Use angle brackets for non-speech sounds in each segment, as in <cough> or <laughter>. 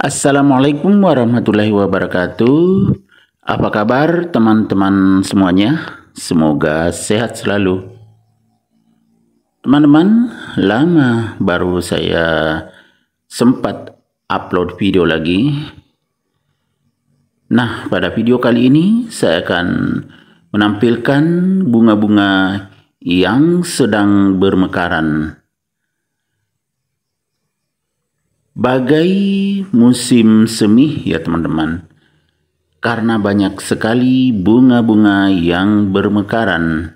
Assalamualaikum warahmatullahi wabarakatuh. Apa kabar teman-teman semuanya? Semoga sehat selalu. Teman-teman, lama baru saya sempat upload video lagi. Nah, pada video kali ini saya akan menampilkan bunga-bunga yang sedang bermekaran. Bagai musim semi ya teman-teman. Karena banyak sekali bunga-bunga yang bermekaran.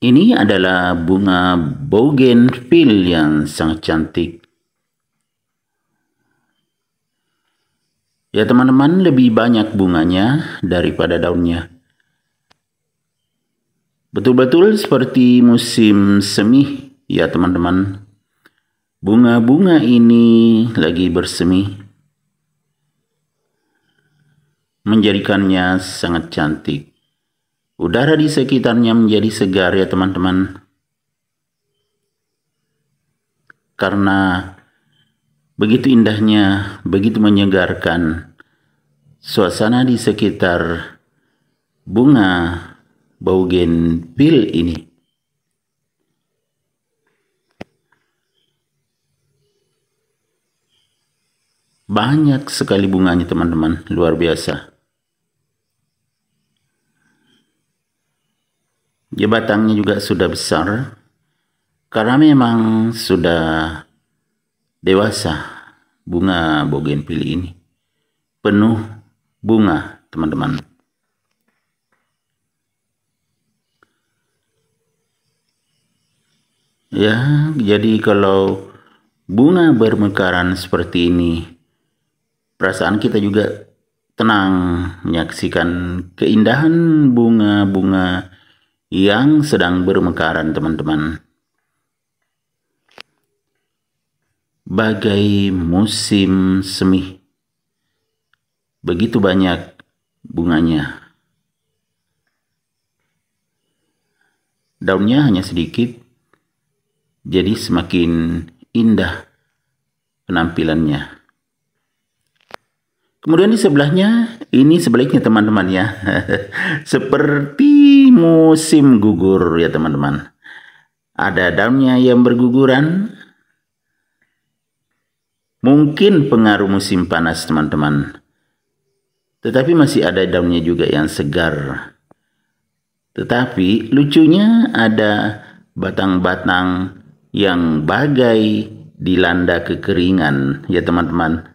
Ini adalah bunga bougainville yang sangat cantik. Ya teman-teman, lebih banyak bunganya daripada daunnya. Betul-betul seperti musim semi ya teman-teman. Bunga-bunga ini lagi bersemi, menjadikannya sangat cantik. Udara di sekitarnya menjadi segar ya teman-teman. Karena begitu indahnya, begitu menyegarkan suasana di sekitar bunga bougainville ini. Banyak sekali bunganya teman-teman, luar biasa. Ya batangnya juga sudah besar karena memang sudah dewasa bunga pilih ini. Penuh bunga, teman-teman. Ya, jadi kalau bunga bermekaran seperti ini perasaan kita juga tenang menyaksikan keindahan bunga-bunga yang sedang bermekaran teman-teman. Bagai musim semi. Begitu banyak bunganya. Daunnya hanya sedikit, jadi semakin indah penampilannya. Kemudian di sebelahnya, ini sebaliknya teman-teman ya. <laughs> Seperti musim gugur ya teman-teman. Ada daunnya yang berguguran. Mungkin pengaruh musim panas teman-teman. Tetapi masih ada daunnya juga yang segar. Tetapi lucunya ada batang-batang yang bagai dilanda kekeringan ya teman-teman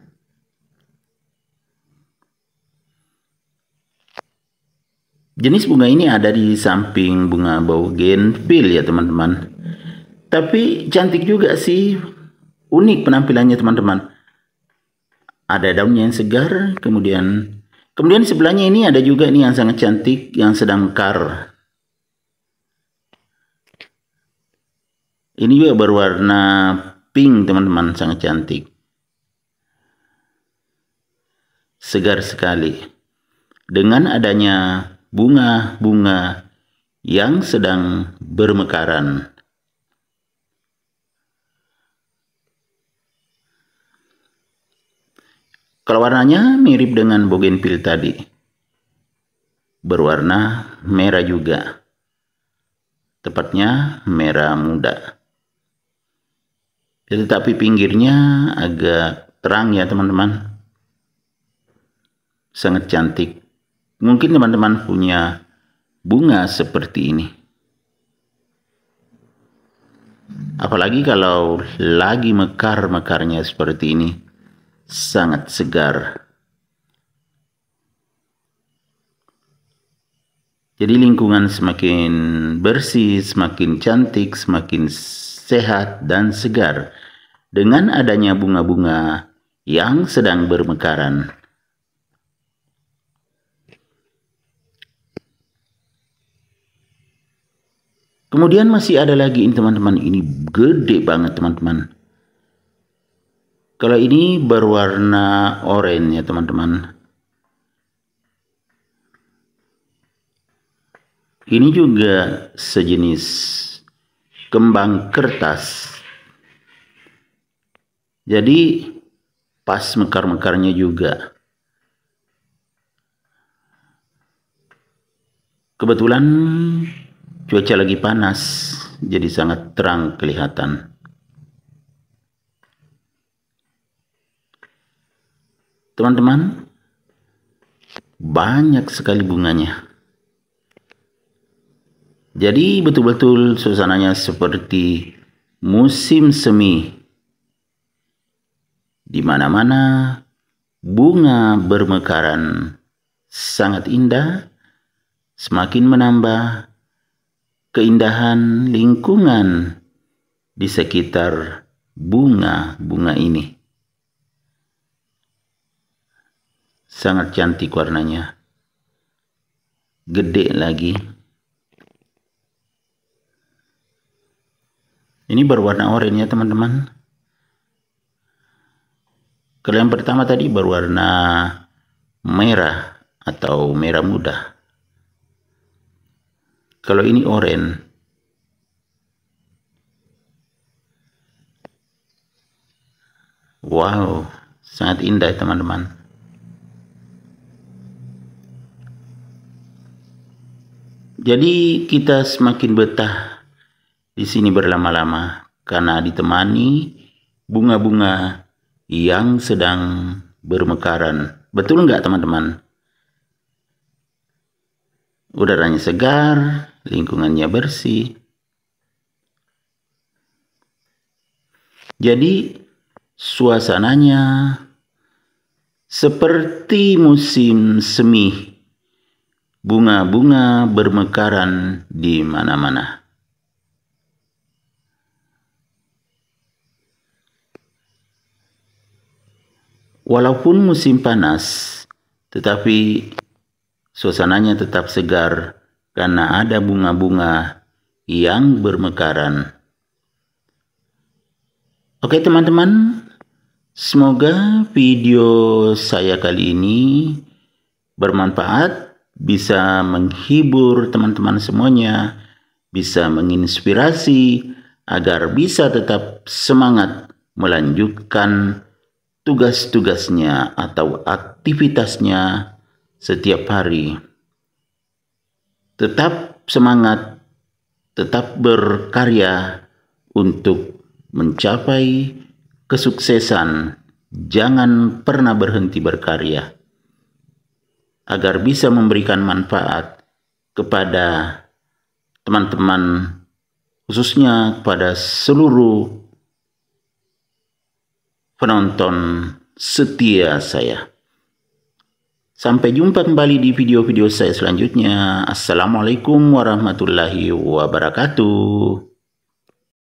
Jenis bunga ini ada di samping bunga bougainville ya teman-teman. Tapi cantik juga sih. Unik penampilannya teman-teman. Ada daunnya yang segar, kemudian kemudian sebelahnya ini ada juga ini yang sangat cantik yang sedang mekar. Ini juga berwarna pink teman-teman, sangat cantik. Segar sekali. Dengan adanya bunga-bunga yang sedang bermekaran. Kalau warnanya mirip dengan bougainville tadi. Berwarna merah juga. Tepatnya merah muda. Ya, tetapi pinggirnya agak terang ya teman-teman. Sangat cantik. Mungkin teman-teman punya bunga seperti ini. Apalagi kalau lagi mekar-mekarnya seperti ini. Sangat segar. Jadi lingkungan semakin bersih, semakin cantik, semakin sehat dan segar dengan adanya bunga-bunga yang sedang bermekaran. Kemudian masih ada lagi ini teman-teman. Ini gede banget teman-teman. Kalau ini berwarna oranye ya teman-teman. Ini juga sejenis kembang kertas. Jadi pas mekar-mekarnya juga. Kebetulan cuaca lagi panas jadi sangat terang kelihatan teman-teman banyak sekali bunganya jadi betul-betul suasananya seperti musim semi di mana-mana bunga bermekaran sangat indah semakin menambah keindahan lingkungan di sekitar bunga-bunga ini. Sangat cantik warnanya. Gede lagi. Ini berwarna oranye ya teman-teman. Kalau yang pertama tadi berwarna merah atau merah muda. Kalau ini oren. Wow, sangat indah teman-teman. Jadi kita semakin betah di sini berlama-lama karena ditemani bunga-bunga yang sedang bermekaran. Betul nggak teman-teman? Udaranya segar, lingkungannya bersih. Jadi suasananya seperti musim semi. Bunga-bunga bermekaran di mana-mana. Walaupun musim panas, tetapi suasananya tetap segar karena ada bunga-bunga yang bermekaran. Oke teman-teman, semoga video saya kali ini bermanfaat, bisa menghibur teman-teman semuanya, bisa menginspirasi agar bisa tetap semangat melanjutkan tugas-tugasnya atau aktivitasnya setiap hari tetap semangat, tetap berkarya untuk mencapai kesuksesan. Jangan pernah berhenti berkarya agar bisa memberikan manfaat kepada teman-teman, khususnya kepada seluruh penonton setia saya. Sampai jumpa kembali di video-video saya selanjutnya. Assalamualaikum warahmatullahi wabarakatuh.